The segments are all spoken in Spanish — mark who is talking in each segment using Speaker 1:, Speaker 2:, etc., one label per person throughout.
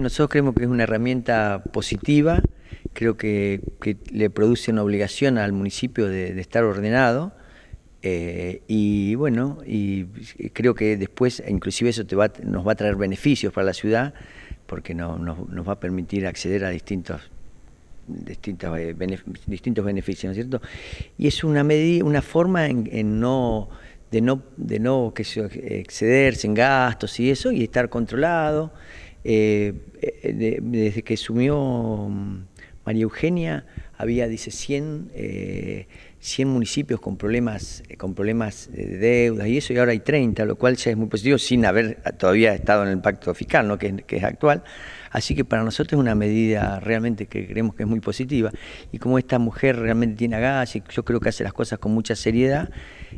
Speaker 1: Nosotros creemos que es una herramienta positiva, creo que, le produce una obligación al municipio de, estar ordenado eh, y bueno, y creo que después inclusive eso te nos va a traer beneficios para la ciudad porque nos va a permitir acceder a distintos distintos, eh, distintos beneficios, ¿no es cierto? Y es una medida, una forma en, no de no de no que excederse en gastos y eso y estar controlado. Eh, eh desde que sumió mm, María Eugenia, había, dice, 100 100 municipios con problemas, eh, con problemas eh, de deuda y eso, y ahora hay 30, lo cual ya es muy positivo sin haber eh, todavía estado en el pacto fiscal, ¿no? que, es actual. Así que para nosotros es una medida realmente que creemos que es muy positiva. Y como esta mujer realmente tiene agas, y yo creo que hace las cosas con mucha seriedad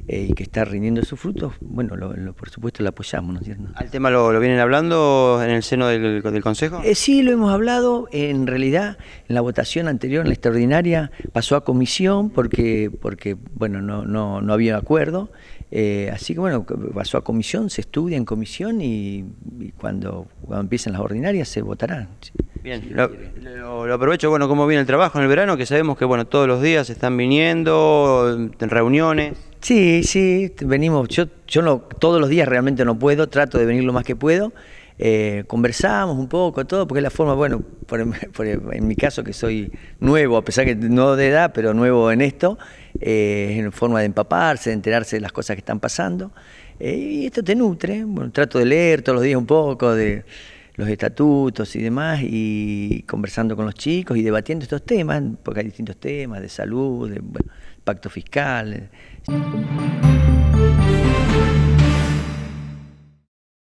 Speaker 1: y que está rindiendo sus frutos, bueno, lo, por supuesto la apoyamos.
Speaker 2: ¿Al tema lo, vienen hablando en el seno del, Consejo?
Speaker 1: sí, lo hemos hablado. En realidad, en la votación anterior, en la extraordinaria, pasó a comisión porque porque bueno, no, no, no había acuerdo. Eh, así que bueno, pasó a comisión, se estudia en comisión y, cuando, empiecen las ordinarias se votarán
Speaker 2: Bien, lo, aprovecho, bueno, cómo viene el trabajo en el verano, que sabemos que bueno, todos los días están viniendo, en reuniones. Sí, sí, venimos, yo, yo
Speaker 1: no, todos los días realmente no puedo, trato de venir lo más que puedo. Eh, conversamos un poco, todo, porque es la forma, bueno, em, em, en mi caso que soy nuevo, a pesar que no de edad, pero nuevo en esto, eh, en forma de empaparse, de enterarse de las cosas que están pasando. Eh, y esto te nutre. Bueno, trato de leer todos los días un poco de los estatutos y demás, y conversando con los chicos y debatiendo estos temas, porque hay distintos temas de salud, de bueno, pacto fiscal.